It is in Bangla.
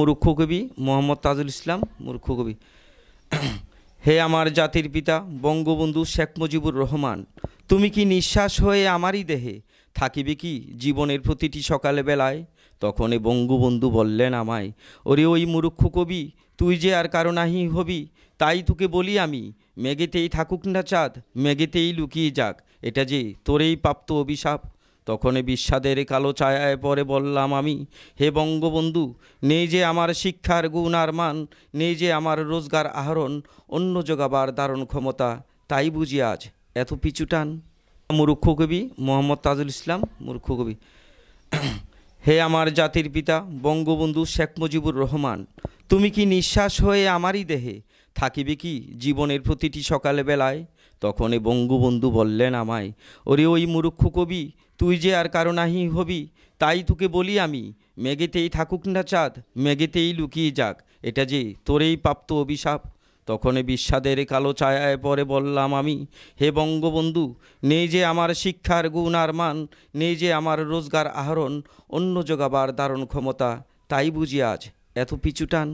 মূর্খ কবি মোহাম্মদ তাজুল ইসলাম মূর্খ কবি হে আমার জাতির পিতা বঙ্গবন্ধু শেখ মুজিবুর রহমান তুমি কি নিঃশ্বাস হয়ে আমারই দেহে থাকিবে কি জীবনের প্রতিটি সকালে বেলায় তখন এ বঙ্গবন্ধু বললেন আমায় ওরে ওই মূর্খ কবি তুই যে আর কারো নাহি হবি তাই তোকে বলি আমি মেঘেতেই থাকুক না চাঁদ মেঘেতেই লুকিয়ে যাক এটা যে তোরেই প্রাপ্ত অভিশাপ তখনই বিশ্বাদের কালো ছায়ায় পরে বললাম আমি হে বঙ্গবন্ধু নেই যে আমার শিক্ষার গুণ আর মান নেই যে আমার রোজগার আহরণ অন্য জোগাবার দারুণ ক্ষমতা তাই বুঝি আজ এত পিছুটান মূর্খ কবি মোহাম্মদ তাজুল ইসলাম মূর্খ কবি হে আমার জাতির পিতা বঙ্গবন্ধু শেখ মুজিবুর রহমান তুমি কি নিঃশ্বাস হয়ে আমারই দেহে থাকিবে কি জীবনের প্রতিটি সকালে বেলায় তখন এ বঙ্গবন্ধু বললেন আমায় ওরে ওই মুরুক্ষ কবি তুই যে আর কারো নাহি হবি তাই তোকে বলি আমি মেঘেতেই থাকুক না চাঁদ মেঘেতেই লুকিয়ে যাক এটা যে তোরেই প্রাপ্ত অভিশাপ তখন এ বিশ্বাদের কালো ছায়ায় পরে বললাম আমি হে বঙ্গবন্ধু নেই যে আমার শিক্ষার গুণ আর মান নেই যে আমার রোজগার আহরণ অন্য জোগাবার ধারণ ক্ষমতা তাই বুঝি আজ এত পিছুটান